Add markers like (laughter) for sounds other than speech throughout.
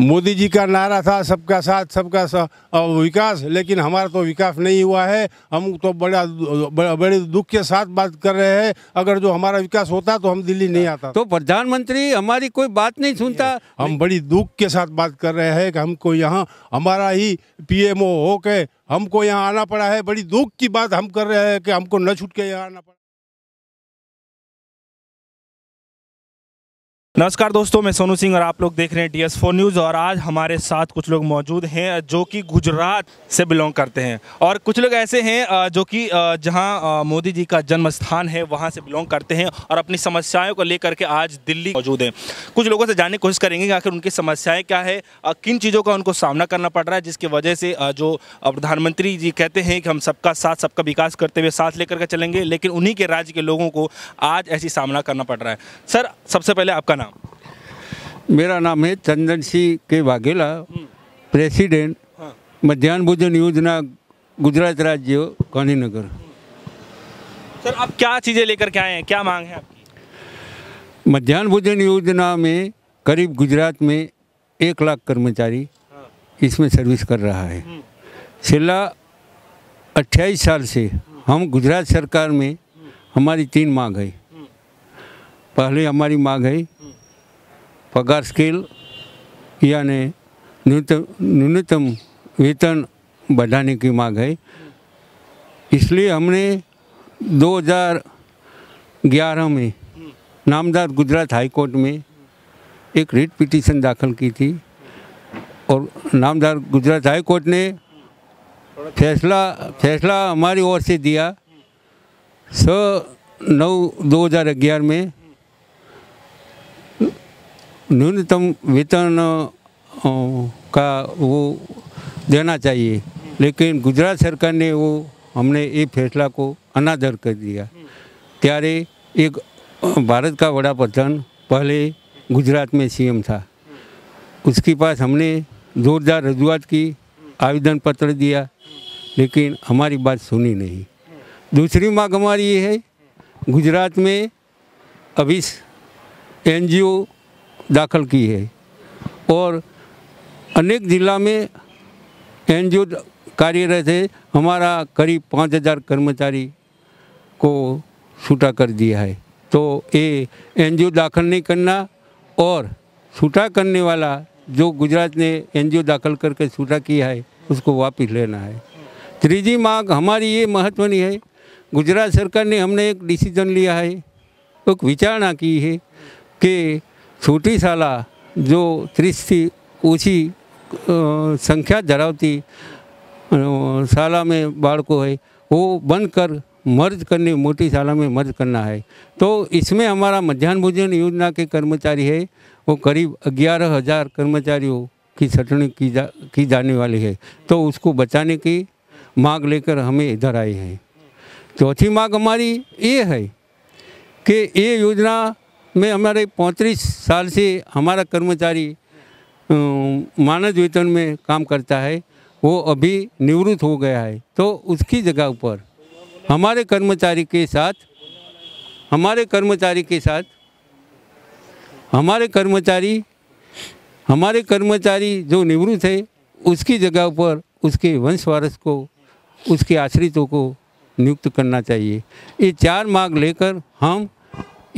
मोदी जी का नारा था सबका साथ सबका सा, विकास लेकिन हमारा तो विकास नहीं हुआ है हम तो बड़ा बड़े दुख के साथ बात कर रहे हैं अगर जो हमारा विकास होता तो हम दिल्ली नहीं आता तो प्रधानमंत्री हमारी कोई बात नहीं सुनता हम बड़ी दुख के साथ बात कर रहे हैं कि हमको यहाँ हमारा ही पीएमओ हो के हमको यहाँ आना पड़ा है बड़ी दुख की बात हम कर रहे हैं कि हमको न छुट के यहाँ आना पड़ा नमस्कार दोस्तों मैं सोनू सिंह और आप लोग देख रहे हैं डी एस फोर न्यूज़ और आज हमारे साथ कुछ लोग मौजूद हैं जो कि गुजरात से बिलोंग करते हैं और कुछ लोग ऐसे हैं जो कि जहां मोदी जी का जन्म स्थान है वहां से बिलोंग करते हैं और अपनी समस्याओं को लेकर के आज दिल्ली मौजूद हैं कुछ लोगों से जानने की कोशिश करेंगे कि आखिर उनकी समस्याएँ क्या है किन चीज़ों का उनको सामना करना पड़ रहा है जिसकी वजह से जो प्रधानमंत्री जी कहते हैं कि हम सबका साथ सबका विकास करते हुए साथ लेकर के चलेंगे लेकिन उन्हीं के राज्य के लोगों को आज ऐसी सामना करना पड़ रहा है सर सबसे पहले आपका नाम मेरा नाम है चंदन सिंह के वाघेला प्रेसिडेंट मध्यान्ह भोजन योजना गुजरात राज्य गांधीनगर सर आप क्या चीज़ें लेकर के आए हैं क्या मांग है आपकी मध्यान्ह भोजन योजना में करीब गुजरात में एक लाख कर्मचारी इसमें सर्विस कर रहा है सिला हम्म। अट्ठाईस साल से हम गुजरात सरकार में हमारी तीन मांग है हम्म। पहले हमारी मांग है पगार स्केल यानी न्यूनतम न्यूनतम वेतन बढ़ाने की मांग है इसलिए हमने 2011 में नामदार गुजरात हाईकोर्ट में एक रिट पिटीशन दाखिल की थी और नामदार गुजरात हाईकोर्ट ने फैसला फैसला हमारी ओर से दिया स नौ 2011 में न्यूनतम वेतन का वो देना चाहिए लेकिन गुजरात सरकार ने वो हमने ये फैसला को अनादर कर दिया ત્યારે एक भारत का बड़ा प्रधान पहले गुजरात में सीएम था उसके पास हमने ज़ोरदार रजूआत की आवेदन पत्र दिया लेकिन हमारी बात सुनी नहीं दूसरी मांग हमारी ये है गुजरात में अभी एन दाखिल की है और अनेक जिला में एन कार्यरत है हमारा करीब पाँच हज़ार कर्मचारी को छूटा कर दिया है तो ये एन दाखिल नहीं करना और छूटा करने वाला जो गुजरात ने एन दाखिल करके छूटा किया है उसको वापस लेना है त्रीजी मांग हमारी ये महत्वनी है गुजरात सरकार ने हमने एक डिसीजन लिया है एक विचारणा की है कि शाला जो त्रीस थी ऊँची संख्या धरावती शाला में को है वो बंद कर मर्ज करने मोटी शाला में मर्ज करना है तो इसमें हमारा मध्यान्ह भोजन योजना के कर्मचारी है वो करीब ग्यारह हज़ार कर्मचारियों की सटनी की जा की जाने वाली है तो उसको बचाने की मांग लेकर हमें इधर आए हैं चौथी मांग हमारी ये है कि ये योजना में हमारे पैंतीस साल से हमारा कर्मचारी मानद वेतन में काम करता है वो अभी निवृत्त हो गया है तो उसकी जगह पर हमारे कर्मचारी के साथ हमारे कर्मचारी के साथ हमारे कर्मचारी हमारे कर्मचारी जो निवृत्त है उसकी जगह पर उसके वंशवारस को उसके आश्रितों को नियुक्त करना चाहिए ये चार मांग लेकर हम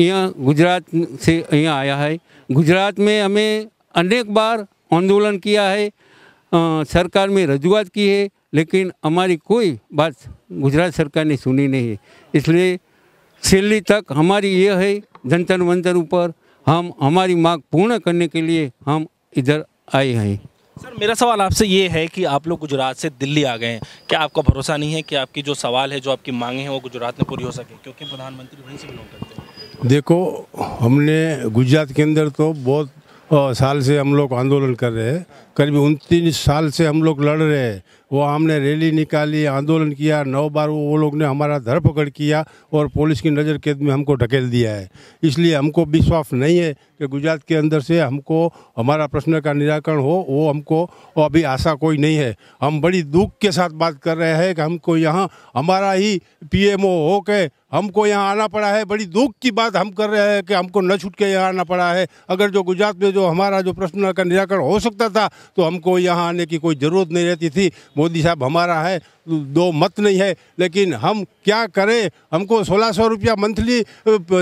यहाँ गुजरात से यहाँ आया है गुजरात में हमें अनेक बार आंदोलन किया है आ, सरकार में रजुआत की है लेकिन हमारी कोई बात गुजरात सरकार ने सुनी नहीं है इसलिए छेली तक हमारी ये है जंतर मंतर ऊपर हम हमारी मांग पूर्ण करने के लिए हम इधर आए हैं सर मेरा सवाल आपसे ये है कि आप लोग गुजरात से दिल्ली आ गए हैं क्या आपका भरोसा नहीं है कि आपकी जो सवाल है जो आपकी मांगे हैं वो गुजरात में पूरी हो सके क्योंकि प्रधानमंत्री वहीं से बिलोंग करते हैं देखो हमने गुजरात के अंदर तो बहुत साल से हम लोग आंदोलन कर रहे हैं करीब उनतीस साल से हम लोग लड़ रहे हैं वो हमने रैली निकाली आंदोलन किया नौ बार वो, वो लोग ने हमारा धरपकड़ किया और पुलिस की नज़र कैद में हमको ढकेल दिया है इसलिए हमको विश्वास नहीं है कि गुजरात के अंदर से हमको हमारा प्रश्न का निराकरण हो वो हमको अभी आशा कोई नहीं है हम बड़ी दुख के साथ बात कर रहे हैं कि हमको यहाँ हमारा ही पी हो के हमको यहाँ आना पड़ा है बड़ी दुख की बात हम कर रहे हैं कि हमको न छूट के यहाँ आना पड़ा है अगर जो गुजरात में जो हमारा जो प्रश्न का निराकरण हो सकता था तो हमको यहाँ आने की कोई ज़रूरत नहीं रहती थी मोदी साहब हमारा है दो मत नहीं है लेकिन हम क्या करें हमको सोलह सौ रुपया मंथली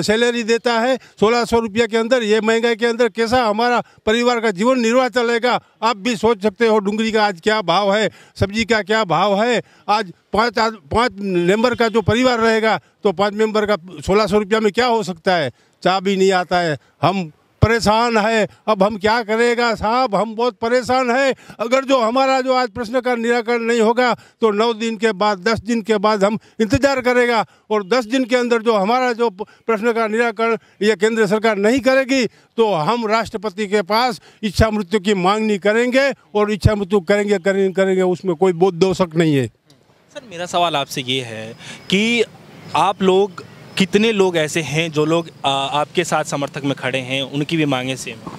सैलरी देता है सोलह सौ रुपया के अंदर ये महंगाई के अंदर कैसा हमारा परिवार का जीवन निर्वाह चलेगा आप भी सोच सकते हो डूंगी का आज क्या भाव है सब्जी का क्या भाव है आज पाँच आज पाँच मेंबर का जो परिवार रहेगा तो पाँच मेंबर का सोलह सौ रुपया में क्या हो सकता है चाह भी नहीं आता है हम परेशान है अब हम क्या करेगा साहब हम बहुत परेशान है अगर जो हमारा जो आज प्रश्न का निराकरण नहीं होगा तो नौ दिन के बाद दस दिन के बाद हम इंतजार करेगा और दस दिन के अंदर जो हमारा जो प्रश्न का निराकरण यह केंद्र सरकार नहीं करेगी तो हम राष्ट्रपति के पास इच्छा मृत्यु की मांगनी करेंगे और इच्छा मृत्यु करेंगे करेंगे करेंगे उसमें कोई बोध दो शक नहीं है सर मेरा सवाल आपसे ये है कि आप लोग कितने लोग ऐसे हैं जो लोग आपके साथ समर्थक में खड़े हैं उनकी भी मांगे सेम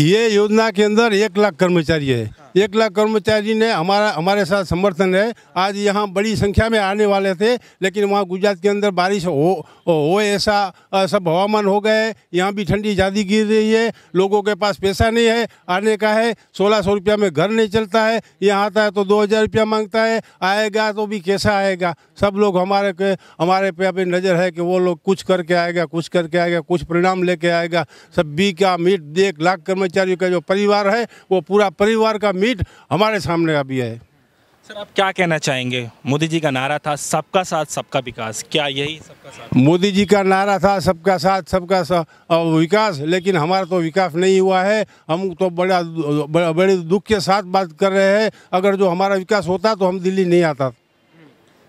ये योजना के अंदर एक लाख कर्मचारी है एक लाख कर्मचारी ने हमारा हमारे साथ समर्थन है आज यहाँ बड़ी संख्या में आने वाले थे लेकिन वहाँ गुजरात के अंदर बारिश हो हो ऐसा सब हवामान हो गए यहाँ भी ठंडी ज़्यादा गिर रही है लोगों के पास पैसा नहीं है आने का है सोलह सौ रुपया में घर नहीं चलता है यहाँ आता है तो दो हज़ार रुपया मांगता है आएगा तो भी कैसा आएगा सब लोग हमारे के, हमारे पे अभी नज़र है कि वो लोग कुछ करके आएगा कुछ करके आएगा कुछ परिणाम लेके आएगा सब बी का मीट एक लाख कर्मचारियों का जो परिवार है वो पूरा परिवार का मीट हमारे सामने अभी है सर आप क्या कहना चाहेंगे मोदी जी का नारा था सबका साथ सबका विकास क्या यही सबका साथ मोदी जी का नारा था सबका साथ सबका सा, विकास लेकिन हमारा तो विकास नहीं हुआ है हम तो बड़ा बड़े दुख के साथ बात कर रहे हैं अगर जो हमारा विकास होता तो हम दिल्ली नहीं आता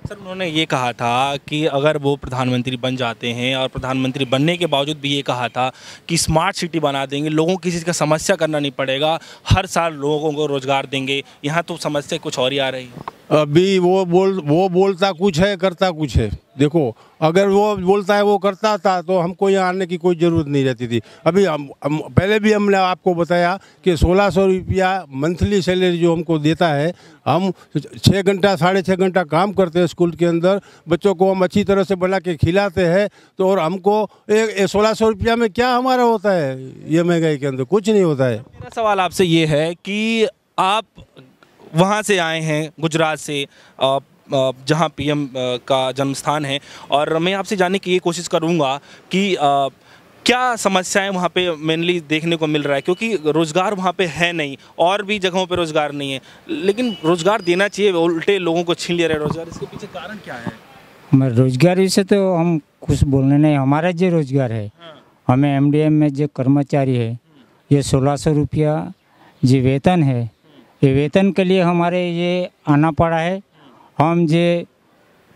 सर उन्होंने ये कहा था कि अगर वो प्रधानमंत्री बन जाते हैं और प्रधानमंत्री बनने के बावजूद भी ये कहा था कि स्मार्ट सिटी बना देंगे लोगों को किसी का समस्या करना नहीं पड़ेगा हर साल लोगों को रोज़गार देंगे यहाँ तो समस्या कुछ और ही आ रही है अभी वो बोल वो बोलता कुछ है करता कुछ है देखो अगर वो बोलता है वो करता था तो हमको यहाँ आने की कोई ज़रूरत नहीं रहती थी अभी हम, हम पहले भी हमने आपको बताया कि सोलह सौ रुपया मंथली सैलरी जो हमको देता है हम छः घंटा साढ़े छः घंटा काम करते हैं स्कूल के अंदर बच्चों को हम अच्छी तरह से बना के खिलाते हैं तो और हमको एक सोलह सौ रुपया में क्या हमारा होता है ये महंगाई के अंदर कुछ नहीं होता है मेरा सवाल आपसे ये है कि आप वहाँ से आए हैं गुजरात से जहाँ पीएम का जन्म स्थान है और मैं आपसे जानने की ये कोशिश करूँगा कि क्या समस्याएं वहाँ पे मेनली देखने को मिल रहा है क्योंकि रोज़गार वहाँ पे है नहीं और भी जगहों पे रोज़गार नहीं है लेकिन रोज़गार देना चाहिए उल्टे लोगों को छीन ले रहे रोज़गार इसके पीछे कारण क्या है रोजगार से तो हम कुछ बोलने नहीं हमारा जो रोज़गार है हाँ। हमें एम में जो कर्मचारी है ये सोलह सौ रुपया जो वेतन है ये वेतन के लिए हमारे ये आना पड़ा है हम जे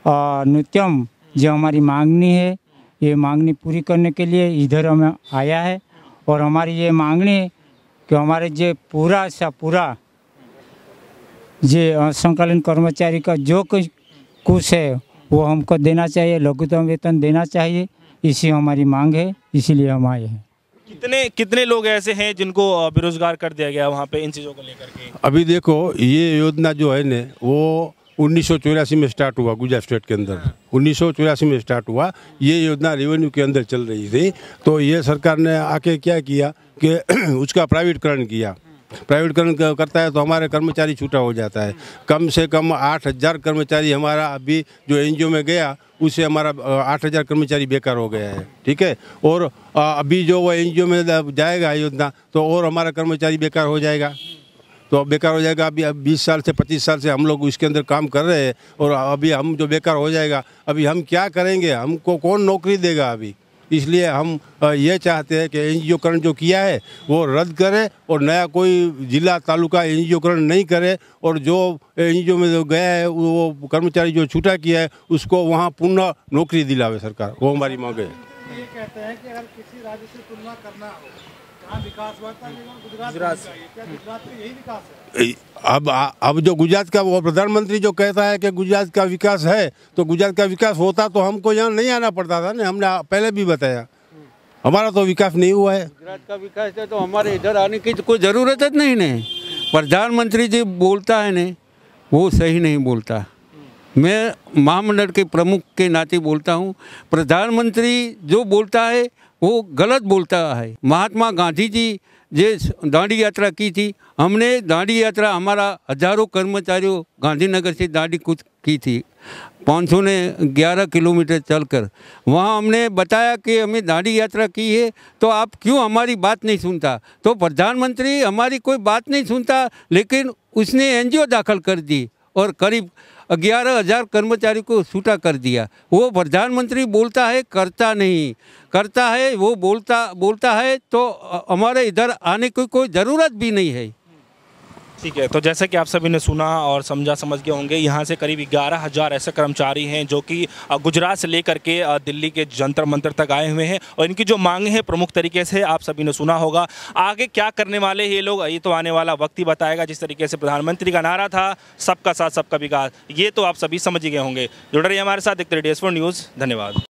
नृत्यम जो हमारी मांगनी है ये मांगनी पूरी करने के लिए इधर हमें आया है और हमारी ये मांगनी है कि हमारे जो पूरा सा पूरा जे संकलन कर्मचारी का जो कुछ कुछ है वो हमको देना चाहिए लघुतम वेतन देना चाहिए इसी हमारी मांग है इसीलिए हम आए हैं कितने कितने लोग ऐसे हैं जिनको बेरोजगार कर दिया गया वहाँ पे इन चीज़ों को लेकर के अभी देखो ये योजना जो है ने वो उन्नीस में स्टार्ट हुआ गुजरात स्टेट के अंदर हाँ। उन्नीस में स्टार्ट हुआ ये योजना रेवेन्यू के अंदर चल रही थी तो ये सरकार ने आके क्या किया कि (clears throat) उसका प्राइवेटकरण किया प्राइवेटकरण करता है तो हमारे कर्मचारी छूटा हो जाता है कम से कम आठ हज़ार कर्मचारी हमारा अभी जो एन में गया उससे हमारा आठ हज़ार कर्मचारी बेकार हो गया है ठीक है और अभी जो वो एन में जाएगा योजना तो और हमारा कर्मचारी बेकार हो जाएगा तो बेकार हो जाएगा अभी अब बीस साल से पच्चीस साल से हम लोग उसके अंदर काम कर रहे हैं और अभी हम जो बेकार हो जाएगा अभी हम क्या करेंगे हमको कौन नौकरी देगा अभी इसलिए हम ये चाहते हैं कि एन ओकरण जो किया है वो रद्द करें और नया कोई जिला तालुका एन ओकरण नहीं करे और जो एन ओ में जो गया है वो कर्मचारी जो छूटा किया है उसको वहाँ पुनः नौकरी दिलावे सरकार वो हमारी मांग है तो ये कहते हैं कि अगर किसी राज्य से तुलना करना हो गुजरात अब अब जो गुजरात का वो प्रधानमंत्री जो कहता है कि गुजरात का विकास है तो गुजरात का विकास होता तो हमको यहाँ नहीं आना पड़ता था ना हमने पहले भी बताया हमारा तो विकास नहीं हुआ है गुजरात का विकास है तो हमारे इधर आने की तो कोई ज़रूरत है नहीं ने प्रधानमंत्री जी बोलता है ने वो सही नहीं बोलता मैं महामंडल के प्रमुख के नाते बोलता हूँ प्रधानमंत्री जो बोलता है वो गलत बोलता है महात्मा गांधी जी जे दांडी यात्रा की थी हमने दांडी यात्रा हमारा हजारों कर्मचारियों गांधीनगर से दांडी कूद की थी पाँच सौ ने ग्यारह किलोमीटर चलकर वहाँ हमने बताया कि हमें दांडी यात्रा की है तो आप क्यों हमारी बात नहीं सुनता तो प्रधानमंत्री हमारी कोई बात नहीं सुनता लेकिन उसने एनजीओ दाखिल कर दी और करीब ग्यारह हजार कर्मचारी को छूटा कर दिया वो प्रधानमंत्री बोलता है करता नहीं करता है वो बोलता बोलता है तो हमारे इधर आने की कोई ज़रूरत भी नहीं है ठीक है तो जैसे कि आप सभी ने सुना और समझा समझ गए होंगे यहाँ से करीब ग्यारह हज़ार ऐसे कर्मचारी हैं जो कि गुजरात से लेकर के दिल्ली के जंतर मंतर तक आए हुए हैं और इनकी जो मांगे हैं प्रमुख तरीके से आप सभी ने सुना होगा आगे क्या करने वाले ये लोग ये तो आने वाला वक्त ही बताएगा जिस तरीके से प्रधानमंत्री का नारा था सबका साथ सबका विकास ये तो आप सभी समझ गए होंगे जुड़ रही हमारे साथ देखते रहिए न्यूज़ धन्यवाद